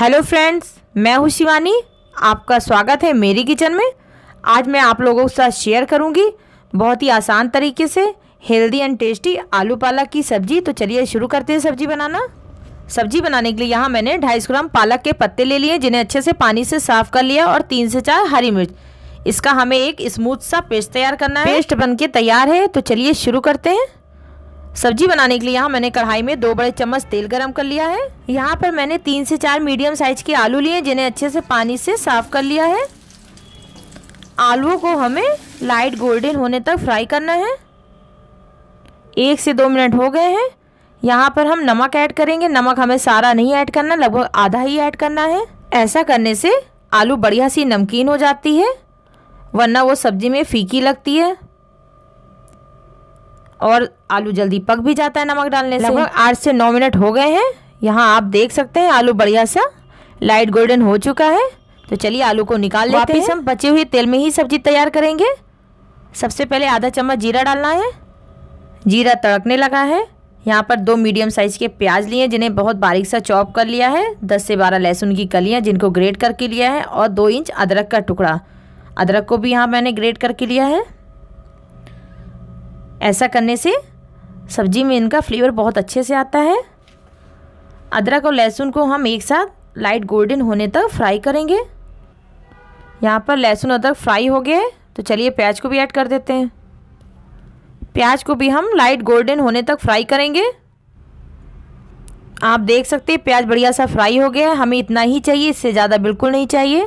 hello friends मैं हूँ शिवानी आपका स्वागत है मेरी किचन में आज मैं आप लोगों के साथ शेयर करूँगी बहुत ही आसान तरीके से हेल्दी एंड टेस्टी आलू पालक की सब्ज़ी तो चलिए शुरू करते हैं सब्ज़ी बनाना सब्जी बनाने के लिए यहाँ मैंने ढाई सौ ग्राम पालक के पत्ते ले लिए जिन्हें अच्छे से पानी से साफ कर लिया और तीन से चार हरी मिर्च इसका हमें एक स्मूथ सा पेस्ट तैयार करना है पेस्ट बन के तैयार है तो चलिए शुरू करते हैं सब्जी बनाने के लिए यहाँ मैंने कढ़ाई में दो बड़े चम्मच तेल गरम कर लिया है यहाँ पर मैंने तीन से चार मीडियम साइज के आलू लिए जिन्हें अच्छे से पानी से साफ कर लिया है आलुओं को हमें लाइट गोल्डन होने तक फ्राई करना है एक से दो मिनट हो गए हैं यहाँ पर हम नमक ऐड करेंगे नमक हमें सारा नहीं ऐड करना लगभग आधा ही ऐड करना है ऐसा करने से आलू बढ़िया सी नमकीन हो जाती है वरना वो सब्ज़ी में फीकी लगती है और आलू जल्दी पक भी जाता है नमक डालने से लगभग आठ से नौ मिनट हो गए हैं यहाँ आप देख सकते हैं आलू बढ़िया सा लाइट गोल्डन हो चुका है तो चलिए आलू को निकाल लेते हैं हम बचे हुए तेल में ही सब्जी तैयार करेंगे सबसे पहले आधा चम्मच जीरा डालना है जीरा तड़कने लगा है यहाँ पर दो मीडियम साइज़ के प्याज लिए जिन्हें बहुत बारीक सा चॉप कर लिया है दस से बारह लहसुन की कलियाँ जिनको ग्रेट करके लिया है और दो इंच अदरक का टुकड़ा अदरक को भी यहाँ मैंने ग्रेट करके लिया है ऐसा करने से सब्जी में इनका फ्लेवर बहुत अच्छे से आता है अदरक और लहसुन को हम एक साथ लाइट गोल्डन होने तक फ्राई करेंगे यहाँ पर लहसुन अदरक फ्राई हो गए तो चलिए प्याज को भी ऐड कर देते हैं प्याज को भी हम लाइट गोल्डन होने तक फ्राई करेंगे आप देख सकते हैं प्याज बढ़िया सा फ्राई हो गया है हमें इतना ही चाहिए इससे ज़्यादा बिल्कुल नहीं चाहिए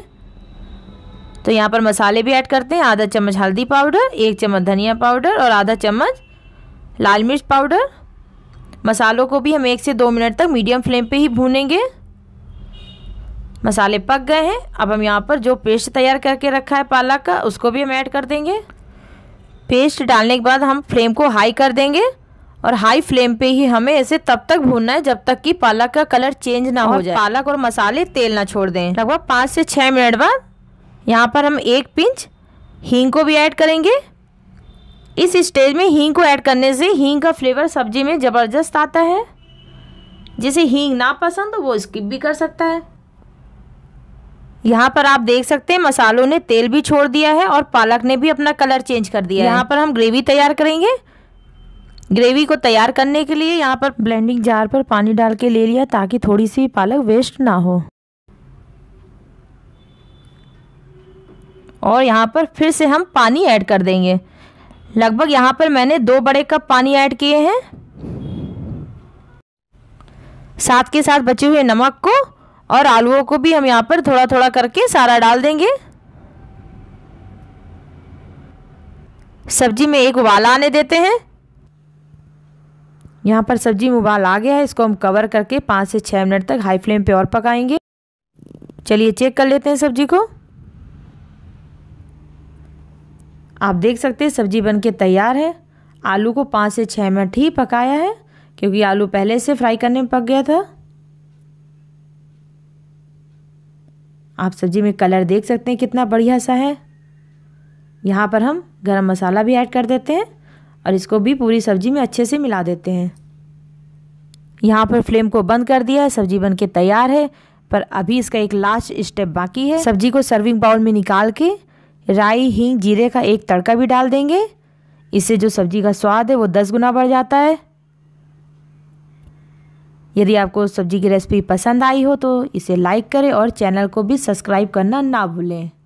तो यहाँ पर मसाले भी ऐड करते हैं आधा चम्मच हल्दी पाउडर एक चम्मच धनिया पाउडर और आधा चम्मच लाल मिर्च पाउडर मसालों को भी हम एक से दो मिनट तक मीडियम फ्लेम पे ही भूनेंगे मसाले पक गए हैं अब हम यहाँ पर जो पेस्ट तैयार करके रखा है पालक का उसको भी हम ऐड कर देंगे पेस्ट डालने के बाद हम फ्लेम को हाई कर देंगे और हाई फ्लेम पे ही हमें इसे तब तक भूनना है जब तक कि पालक का कलर चेंज ना हो जाए पालक और मसाले तेल ना छोड़ दें लगभग पाँच से छः मिनट बाद यहाँ पर हम एक पिंच हींग को भी ऐड करेंगे इस स्टेज में हींग को ऐड करने से हींग का फ्लेवर सब्जी में ज़बरदस्त आता है जिसे हींग ना पसंद हो तो वो स्किप भी कर सकता है यहाँ पर आप देख सकते हैं मसालों ने तेल भी छोड़ दिया है और पालक ने भी अपना कलर चेंज कर दिया है यहाँ पर हम ग्रेवी तैयार करेंगे ग्रेवी को तैयार करने के लिए यहाँ पर ब्लेंडिंग जार पर पानी डाल के ले लिया ताकि थोड़ी सी पालक वेस्ट ना हो और यहाँ पर फिर से हम पानी ऐड कर देंगे लगभग यहाँ पर मैंने दो बड़े कप पानी ऐड किए हैं साथ के साथ बचे हुए नमक को और आलूओं को भी हम यहाँ पर थोड़ा थोड़ा करके सारा डाल देंगे सब्जी में एक उबाल आने देते हैं यहाँ पर सब्जी में उबाल आ गया है इसको हम कवर करके पाँच से छः मिनट तक हाई फ्लेम पे और पकाएंगे चलिए चेक कर लेते हैं सब्जी को आप देख सकते हैं सब्जी बन के तैयार है आलू को पाँच से छः मिनट ही पकाया है क्योंकि आलू पहले से फ्राई करने में पक गया था आप सब्जी में कलर देख सकते हैं कितना बढ़िया सा है यहाँ पर हम गरम मसाला भी ऐड कर देते हैं और इसको भी पूरी सब्जी में अच्छे से मिला देते हैं यहाँ पर फ्लेम को बंद कर दिया है सब्जी बन के तैयार है पर अभी इसका एक लास्ट स्टेप बाकी है सब्जी को सर्विंग बाउल में निकाल के राई हींग जीरे का एक तड़का भी डाल देंगे इससे जो सब्ज़ी का स्वाद है वो दस गुना बढ़ जाता है यदि आपको सब्ज़ी की रेसिपी पसंद आई हो तो इसे लाइक करें और चैनल को भी सब्सक्राइब करना ना भूलें